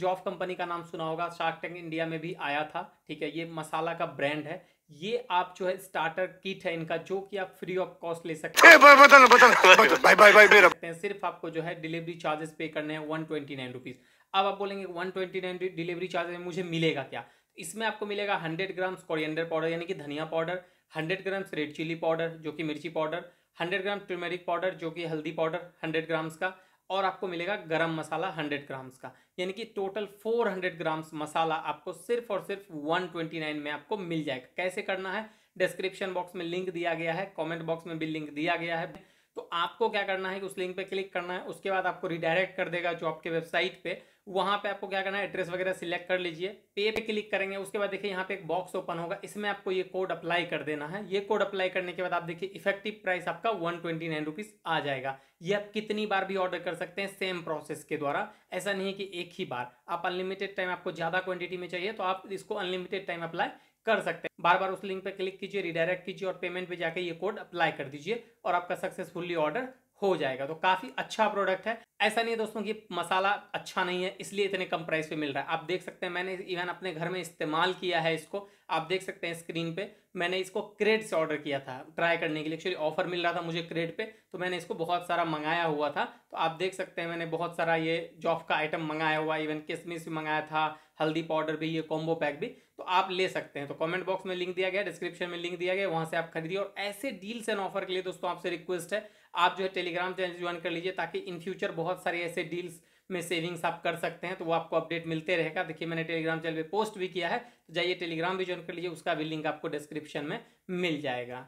job company का नाम सुना होगा शार्क टैंक इंडिया में भी आया था ठीक है ये मसाला का ब्रांड है ये आप जो है स्टार्टर किट है इनका जो कि आप फ्री ऑफ कॉस्ट ले सकते हैं बतल, बतल, सिर्फ आपको जो है डिलीवरी चार्जेस पे करने हैं वन ट्वेंटी नाइन रुपीज़ अब आप बोलेंगे one twenty nine delivery charges मुझे मिलेगा क्या इसमें आपको मिलेगा हंड्रेड ग्राम्स कोरिएंडर पाउडर यानी कि धनिया powder hundred grams red chili powder जो कि मिर्ची powder hundred gram turmeric powder जो कि हल्दी पाउडर हंड्रेड ग्राम्स का और आपको मिलेगा गरम मसाला 100 ग्राम्स का यानी कि टोटल 400 ग्राम्स मसाला आपको सिर्फ और सिर्फ 129 में आपको मिल जाएगा कैसे करना है डिस्क्रिप्शन बॉक्स में लिंक दिया गया है कमेंट बॉक्स में भी लिंक दिया गया है तो आपको क्या करना है कि उस लिंक पे क्लिक करना है उसके बाद आपको रिडायरेक्ट कर देगा जो आपके वेबसाइट पे वहां पे आपको क्या करना है एड्रेस वगैरह सिलेक्ट कर लीजिए पे पे क्लिक करेंगे उसके बाद देखिए यहाँ पे एक बॉक्स ओपन होगा इसमें आपको ये कोड अप्लाई कर देना है ये कोड अप्लाई करने के बाद आप देखिए इफेक्टिव प्राइस आपका वन ट्वेंटी नाइन रुपीज़ आ जाएगा ये आप कितनी बार भी ऑर्डर कर सकते हैं सेम प्रोसेस के द्वारा ऐसा नहीं है कि एक ही बार आप अनलिमिटेड टाइम आपको ज़्यादा क्वांटिटी में चाहिए तो आप इसको अनलिमिटेड टाइम अप्लाई कर सकते हैं बार बार उस लिंक पर क्लिक कीजिए रिडायरेक्ट कीजिए और पेमेंट पे जाकर ये कोड अप्लाई कर दीजिए और आपका सक्सेसफुली ऑर्डर हो जाएगा तो काफी अच्छा प्रोडक्ट है ऐसा नहीं है दोस्तों कि मसाला अच्छा नहीं है इसलिए इतने कम प्राइस पे मिल रहा है आप देख सकते हैं मैंने इवन अपने घर में इस्तेमाल किया है इसको आप देख सकते हैं स्क्रीन पे मैंने इसको क्रेड से ऑर्डर किया था ट्राई करने के लिए एक्चुअली ऑफर मिल रहा था मुझे क्रेड पे तो मैंने इसको बहुत सारा मंगाया हुआ था तो आप देख सकते हैं मैंने बहुत सारा ये जॉफ का आइटम मंगाया हुआ इवन किसमिस भी मंगाया था हल्दी पाउडर भी ये कॉम्बो पैक भी तो आप ले सकते हैं तो कमेंट बॉक्स में लिंक दिया गया डिस्क्रिप्शन में लिंक दिया गया वहाँ से आप खरीदिए और ऐसे डील्स एंड ऑफर के लिए दोस्तों आपसे रिक्वेस्ट है आप जो है टेलीग्राम चैनल ज्वाइन कर लीजिए ताकि इन फ्यूचर बहुत सारे ऐसे डील्स में सेविंग्स आप कर सकते हैं तो वो आपको अपडेट मिलते रहेगा देखिए मैंने टेलीग्राम चैनल पे पोस्ट भी किया है तो जाइए टेलीग्राम भी ज्वाइन कर लीजिए उसका भी लिंक आपको डिस्क्रिप्शन में मिल जाएगा